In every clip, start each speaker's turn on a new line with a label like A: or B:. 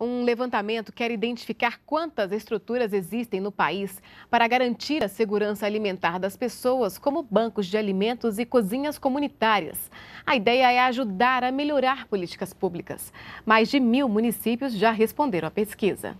A: um levantamento quer identificar quantas estruturas existem no país para garantir a segurança alimentar das pessoas, como bancos de alimentos e cozinhas comunitárias. A ideia é ajudar a melhorar políticas públicas. Mais de mil municípios já responderam à pesquisa.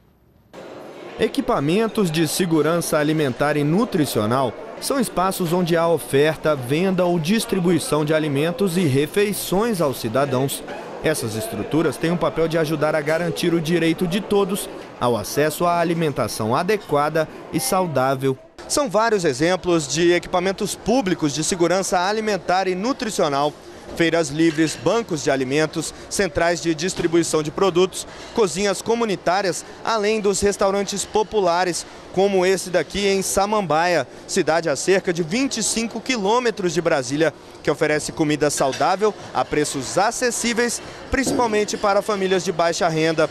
B: Equipamentos de segurança alimentar e nutricional são espaços onde há oferta, venda ou distribuição de alimentos e refeições aos cidadãos. Essas estruturas têm o um papel de ajudar a garantir o direito de todos ao acesso à alimentação adequada e saudável. São vários exemplos de equipamentos públicos de segurança alimentar e nutricional feiras livres, bancos de alimentos, centrais de distribuição de produtos, cozinhas comunitárias, além dos restaurantes populares, como esse daqui em Samambaia, cidade a cerca de 25 quilômetros de Brasília, que oferece comida saudável a preços acessíveis, principalmente para famílias de baixa renda.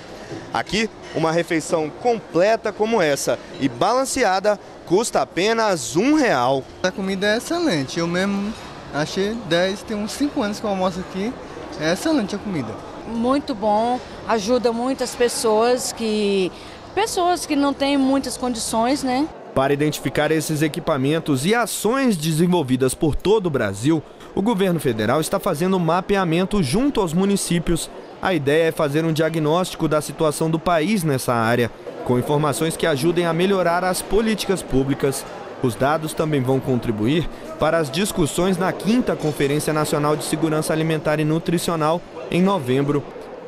B: Aqui, uma refeição completa como essa e balanceada custa apenas um real. A comida é excelente, eu mesmo Achei 10, tem uns 5 anos que eu almoço aqui. É excelente a comida.
A: Muito bom, ajuda muitas
C: pessoas que. Pessoas que não têm muitas condições, né?
B: Para identificar esses equipamentos e ações desenvolvidas por todo o Brasil, o governo federal está fazendo um mapeamento junto aos municípios. A ideia é fazer um diagnóstico da situação do país nessa área, com informações que ajudem a melhorar as políticas públicas os dados também vão contribuir para as discussões na 5 Conferência Nacional de Segurança Alimentar e Nutricional, em novembro.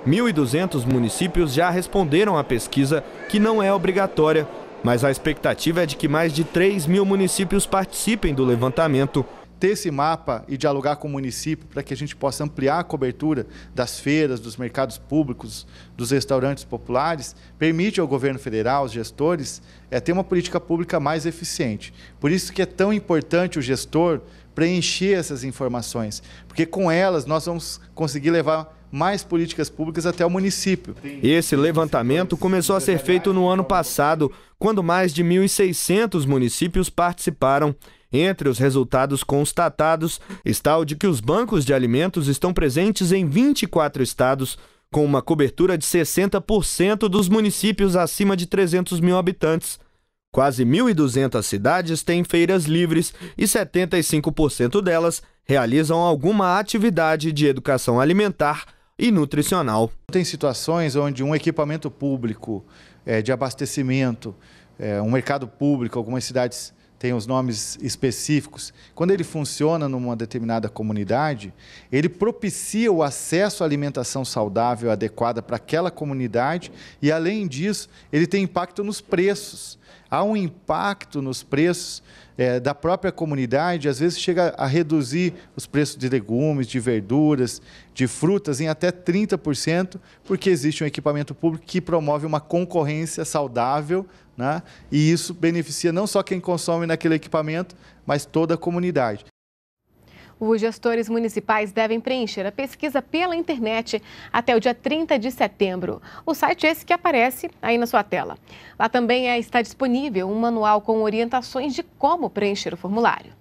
B: 1.200 municípios já responderam à pesquisa, que não é obrigatória, mas a expectativa é de que mais de
C: 3 mil municípios participem do levantamento ter esse mapa e dialogar com o município para que a gente possa ampliar a cobertura das feiras, dos mercados públicos, dos restaurantes populares, permite ao governo federal, aos gestores, é, ter uma política pública mais eficiente. Por isso que é tão importante o gestor preencher essas informações, porque com elas nós vamos conseguir levar mais políticas públicas até o município. Esse
B: levantamento começou a ser feito no ano passado, quando mais de 1.600 municípios participaram. Entre os resultados constatados está o de que os bancos de alimentos estão presentes em 24 estados, com uma cobertura de 60% dos municípios acima de 300 mil habitantes. Quase 1.200 cidades têm feiras livres e 75% delas realizam alguma
C: atividade de educação alimentar e nutricional. Tem situações onde um equipamento público é, de abastecimento, é, um mercado público, algumas cidades tem os nomes específicos. Quando ele funciona numa determinada comunidade, ele propicia o acesso à alimentação saudável adequada para aquela comunidade e, além disso, ele tem impacto nos preços. Há um impacto nos preços é, da própria comunidade, às vezes chega a reduzir os preços de legumes, de verduras, de frutas em até 30%, porque existe um equipamento público que promove uma concorrência saudável né? E isso beneficia não só quem consome naquele equipamento, mas toda a comunidade.
A: Os gestores municipais devem preencher a pesquisa pela internet até o dia 30 de setembro. O site é esse que aparece aí na sua tela. Lá também é, está disponível um manual com orientações de como preencher o formulário.